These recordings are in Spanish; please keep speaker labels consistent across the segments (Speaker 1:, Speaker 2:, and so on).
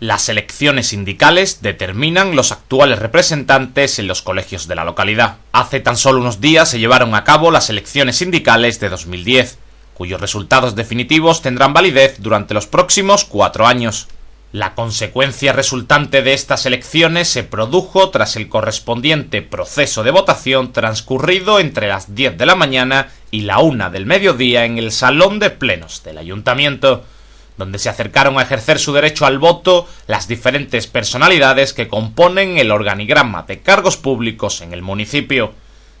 Speaker 1: Las elecciones sindicales determinan los actuales representantes en los colegios de la localidad. Hace tan solo unos días se llevaron a cabo las elecciones sindicales de 2010, cuyos resultados definitivos tendrán validez durante los próximos cuatro años. La consecuencia resultante de estas elecciones se produjo tras el correspondiente proceso de votación transcurrido entre las 10 de la mañana y la 1 del mediodía en el Salón de Plenos del Ayuntamiento donde se acercaron a ejercer su derecho al voto las diferentes personalidades que componen el organigrama de cargos públicos en el municipio,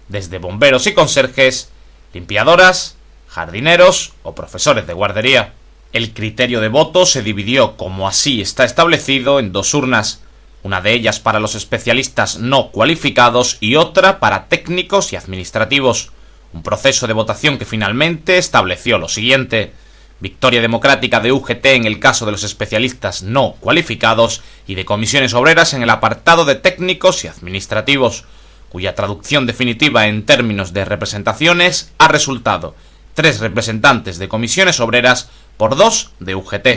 Speaker 1: desde bomberos y conserjes, limpiadoras, jardineros o profesores de guardería. El criterio de voto se dividió, como así está establecido, en dos urnas, una de ellas para los especialistas no cualificados y otra para técnicos y administrativos, un proceso de votación que finalmente estableció lo siguiente victoria democrática de UGT en el caso de los especialistas no cualificados y de comisiones obreras en el apartado de técnicos y administrativos, cuya traducción definitiva en términos de representaciones ha resultado tres representantes de comisiones obreras por dos de UGT.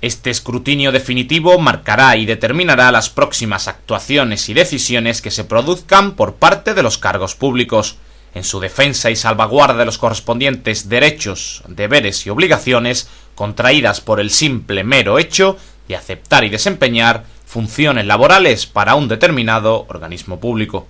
Speaker 1: Este escrutinio definitivo marcará y determinará las próximas actuaciones y decisiones que se produzcan por parte de los cargos públicos, en su defensa y salvaguarda de los correspondientes derechos, deberes y obligaciones contraídas por el simple mero hecho de aceptar y desempeñar funciones laborales para un determinado organismo público.